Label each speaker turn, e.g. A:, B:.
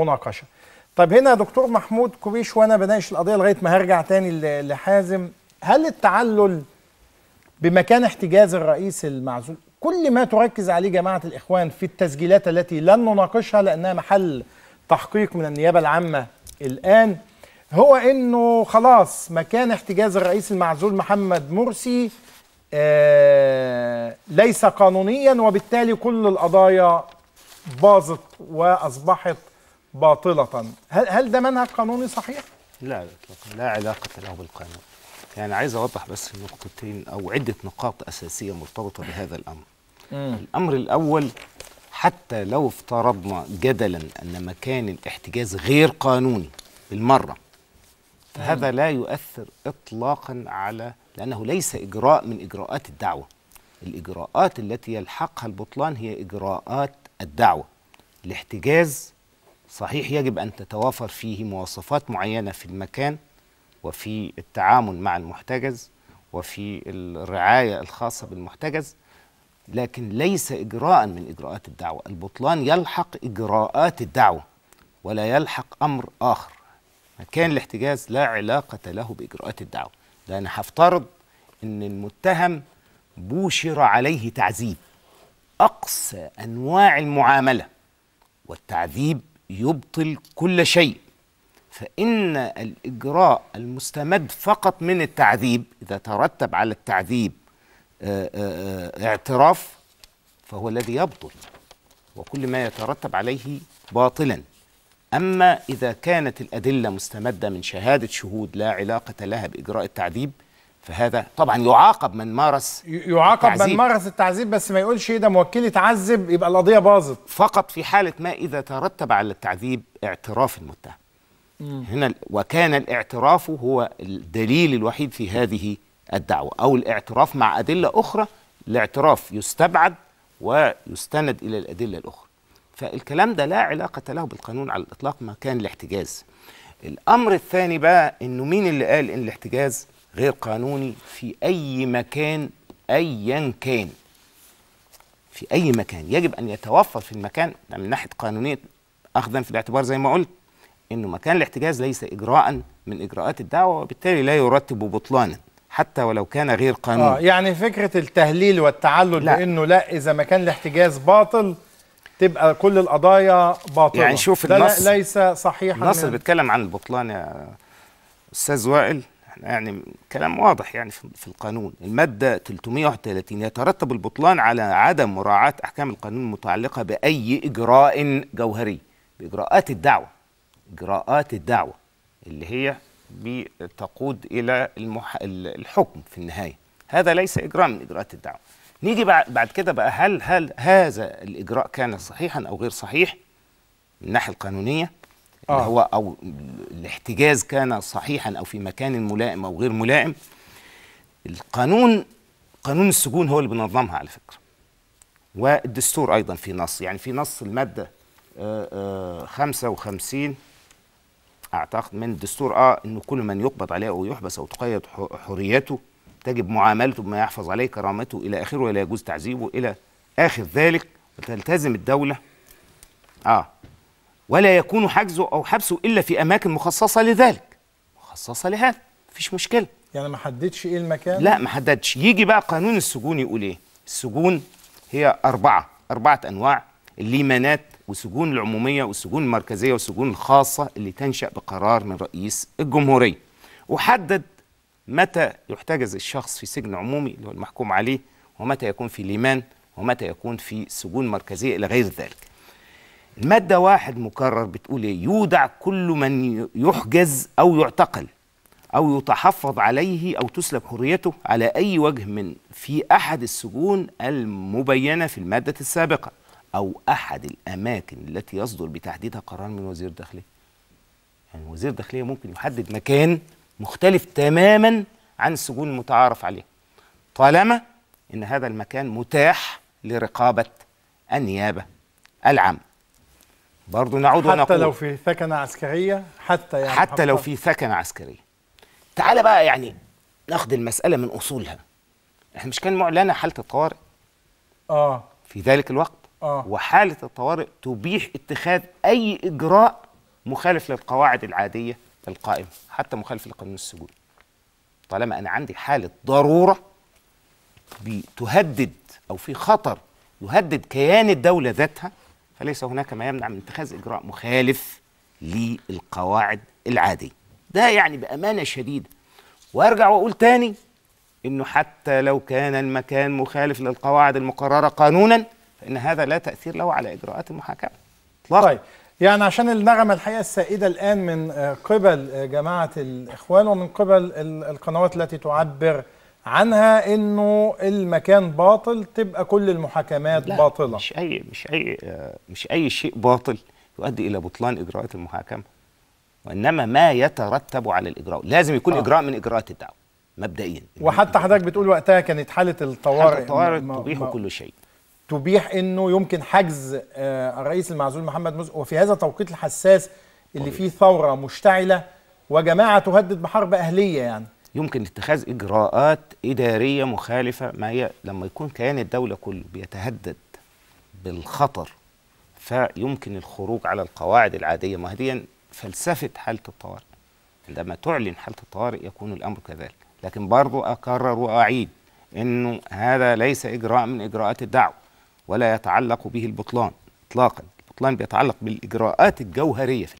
A: مناقشه طيب هنا دكتور محمود كوبيش وانا بناقش القضيه لغايه ما هرجع تاني لحازم هل التعلل بمكان احتجاز الرئيس المعزول كل ما تركز عليه جماعه الاخوان في التسجيلات التي لن نناقشها لانها محل تحقيق من النيابه العامه الان هو انه خلاص مكان احتجاز الرئيس المعزول محمد مرسي آه ليس قانونيا وبالتالي كل القضايا باظت واصبحت باطلة هل, هل ده منهج قانوني صحيح؟
B: لا اطلاقا لا علاقة له بالقانون يعني عايز اوضح بس نقطتين او عدة نقاط اساسية مرتبطة بهذا الامر مم. الامر الاول حتى لو افترضنا جدلا ان مكان الاحتجاز غير قانوني بالمرة فهذا لا يؤثر اطلاقا على لانه ليس اجراء من اجراءات الدعوه الاجراءات التي يلحقها البطلان هي اجراءات الدعوه الاحتجاز صحيح يجب أن تتوافر فيه مواصفات معينة في المكان وفي التعامل مع المحتجز وفي الرعاية الخاصة بالمحتجز لكن ليس إجراء من إجراءات الدعوة البطلان يلحق إجراءات الدعوة ولا يلحق أمر آخر مكان الاحتجاز لا علاقة له بإجراءات الدعوة ده أنا هفترض أن المتهم بوشر عليه تعذيب أقصى أنواع المعاملة والتعذيب يبطل كل شيء فإن الإجراء المستمد فقط من التعذيب إذا ترتب على التعذيب آه، آه، آه، اعتراف فهو الذي يبطل وكل ما يترتب عليه باطلا أما إذا كانت الأدلة مستمدة من شهادة شهود لا علاقة لها بإجراء التعذيب فهذا طبعا يعاقب من مارس يعاقب التعذيب. من مارس التعذيب بس ما يقولش ايه ده موكلي اتعذب يبقى القضيه باظت فقط في حاله ما اذا ترتب على التعذيب اعتراف المتهم هنا وكان الاعتراف هو الدليل الوحيد في هذه الدعوه او الاعتراف مع ادله اخرى الاعتراف يستبعد ويستند الى الادله الاخرى فالكلام ده لا علاقه له بالقانون على الاطلاق ما كان الاحتجاز الامر الثاني بقى انه مين اللي قال ان الاحتجاز غير قانوني في أي مكان أيا كان في أي مكان يجب أن يتوفر في المكان ده من ناحية قانونية أخذا في الاعتبار زي ما قلت أنه مكان الاحتجاز ليس إجراء من إجراءات الدعوة وبالتالي لا يرتب بطلانا حتى ولو كان غير قانوني آه
A: يعني فكرة التهليل والتعلل لا. بأنه لا إذا مكان الاحتجاز باطل تبقى كل القضايا باطلة يعني شوف النص ليس
B: صحيحا النص اللي يعني. بيتكلم عن البطلان يا أستاذ وائل احنا يعني-, يعني كلام واضح يعني في القانون المادة 331 يترتب البطلان على عدم مراعاة أحكام القانون المتعلقة بأي إجراء جوهري بإجراءات الدعوة إجراءات الدعوة اللي هي بتقود إلى المح... الحكم في النهاية هذا ليس إجراء من إجراءات الدعوة نيجي بعد كده بقى هل هل هذا الإجراء كان صحيحا أو غير صحيح من الناحية القانونية آه. هو او الاحتجاز كان صحيحا او في مكان ملائم او غير ملائم القانون قانون السجون هو اللي بينظمها على فكره والدستور ايضا في نص يعني في نص الماده 55 آه، آه، اعتقد من الدستور اه انه كل من يقبض عليه او يحبس او تقيد حريته تجب معاملته بما يحفظ عليه كرامته الى اخره ولا يجوز تعذيبه الى اخر ذلك وتلتزم الدوله اه ولا يكون حجزه أو حبسه إلا في أماكن مخصصة لذلك مخصصة لهذا مفيش مشكلة يعني ما حددش إيه
A: المكان؟ لا
B: ما حددش يجي بقى قانون السجون يقول إيه السجون هي أربعة أربعة أنواع الليمانات وسجون العمومية والسجون المركزية والسجون الخاصة اللي تنشأ بقرار من رئيس الجمهورية وحدد متى يحتجز الشخص في سجن عمومي اللي هو المحكوم عليه ومتى يكون في ليمان ومتى يكون في سجون مركزية إلى غير ذلك المادة واحد مكرر بتقول إيه؟ يودع كل من يحجز أو يعتقل أو يتحفظ عليه أو تسلب حريته على أي وجه من في أحد السجون المبينة في المادة السابقة أو أحد الأماكن التي يصدر بتحديدها قرار من وزير الداخلية يعني وزير الداخلية ممكن يحدد مكان مختلف تماما عن السجون المتعارف عليه طالما أن هذا المكان متاح لرقابة النيابة العامة برضو نعود حتى ونقول حتى لو
A: في ثكنة عسكرية حتى يعني حتى لو في
B: ثكنة عسكرية تعال بقى يعني ناخد المسألة من أصولها احنا مش كان معلنة حالة الطوارئ اه في ذلك الوقت آه. وحالة الطوارئ تبيح اتخاذ أي إجراء مخالف للقواعد العادية القائمة حتى مخالف لقانون السجون طالما أنا عندي حالة ضرورة بتهدد أو في خطر يهدد كيان الدولة ذاتها فليس هناك ما يمنع من اتخاذ إجراء مخالف للقواعد العادية ده يعني بأمانة شديدة وأرجع وأقول تاني إنه حتى لو كان المكان مخالف للقواعد المقررة قانونا فإن هذا لا تأثير له على إجراءات المحاكمة طيب, طيب، يعني عشان النغمة الحقيقة السائدة الآن
A: من قبل جماعة الإخوان ومن قبل القنوات التي تعبر عنها انه المكان باطل تبقى كل المحاكمات لا باطله مش
B: اي مش اي مش اي شيء باطل يؤدي الى بطلان اجراءات المحاكمه وانما ما يترتب على الاجراء لازم يكون آه. اجراء من اجراءات الدعوه مبدئيا
A: وحتى حضرتك بتقول وقتها كانت حاله الطوارئ حالة الطوارئ تبيح كل شيء تبيح انه يمكن حجز آه، الرئيس المعزول محمد مرسي وفي هذا التوقيت الحساس اللي فيه ثوره مشتعله وجماعه تهدد بحرب اهليه يعني
B: يمكن اتخاذ اجراءات اداريه مخالفه ما هي لما يكون كيان الدوله كله بيتهدد بالخطر فيمكن الخروج على القواعد العاديه ما هي فلسفه حاله الطوارئ عندما تعلن حاله الطوارئ يكون الامر كذلك لكن برضو اكرر واعيد انه هذا ليس اجراء من اجراءات الدعوه ولا يتعلق به البطلان اطلاقا البطلان بيتعلق بالاجراءات الجوهريه في